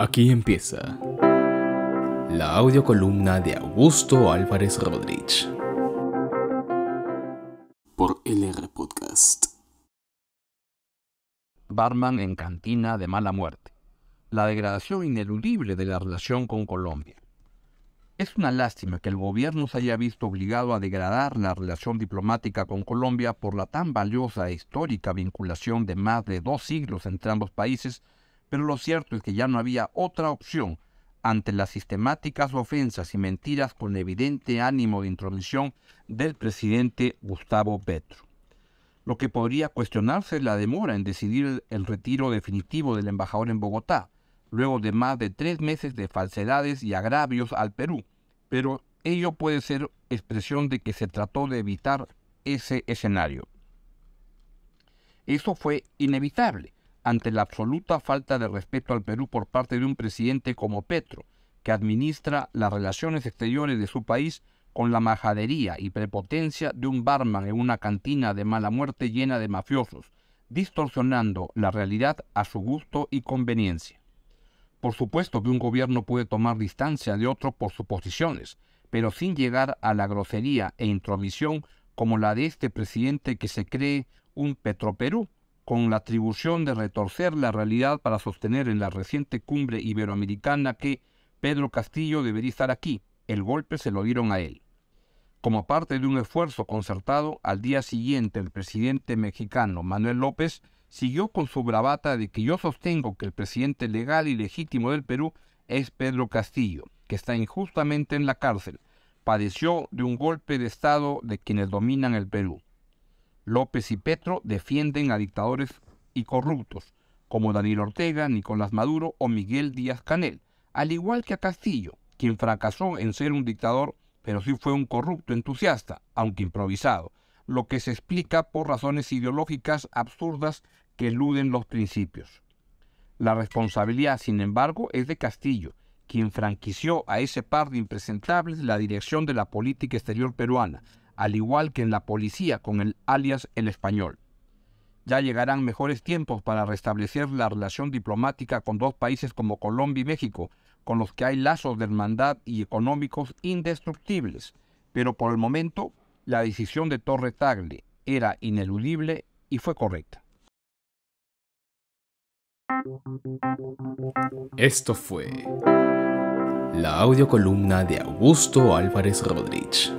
Aquí empieza la audiocolumna de Augusto Álvarez Rodríguez por LR Podcast. Barman en cantina de mala muerte. La degradación ineludible de la relación con Colombia. Es una lástima que el gobierno se haya visto obligado a degradar la relación diplomática con Colombia por la tan valiosa e histórica vinculación de más de dos siglos entre ambos países, pero lo cierto es que ya no había otra opción ante las sistemáticas ofensas y mentiras con evidente ánimo de intromisión del presidente Gustavo Petro. Lo que podría cuestionarse es la demora en decidir el retiro definitivo del embajador en Bogotá, luego de más de tres meses de falsedades y agravios al Perú, pero ello puede ser expresión de que se trató de evitar ese escenario. Eso fue inevitable ante la absoluta falta de respeto al Perú por parte de un presidente como Petro, que administra las relaciones exteriores de su país con la majadería y prepotencia de un barman en una cantina de mala muerte llena de mafiosos, distorsionando la realidad a su gusto y conveniencia. Por supuesto que un gobierno puede tomar distancia de otro por sus posiciones, pero sin llegar a la grosería e intromisión como la de este presidente que se cree un Petroperú, con la atribución de retorcer la realidad para sostener en la reciente cumbre iberoamericana que Pedro Castillo debería estar aquí. El golpe se lo dieron a él. Como parte de un esfuerzo concertado, al día siguiente el presidente mexicano Manuel López siguió con su bravata de que yo sostengo que el presidente legal y legítimo del Perú es Pedro Castillo, que está injustamente en la cárcel. Padeció de un golpe de Estado de quienes dominan el Perú. López y Petro defienden a dictadores y corruptos, como Daniel Ortega, Nicolás Maduro o Miguel Díaz Canel, al igual que a Castillo, quien fracasó en ser un dictador, pero sí fue un corrupto entusiasta, aunque improvisado, lo que se explica por razones ideológicas absurdas que eluden los principios. La responsabilidad, sin embargo, es de Castillo, quien franquició a ese par de impresentables la dirección de la política exterior peruana, al igual que en la policía con el alias El Español. Ya llegarán mejores tiempos para restablecer la relación diplomática con dos países como Colombia y México, con los que hay lazos de hermandad y económicos indestructibles, pero por el momento la decisión de Torre Tagle era ineludible y fue correcta. Esto fue la audiocolumna de Augusto Álvarez Rodríguez.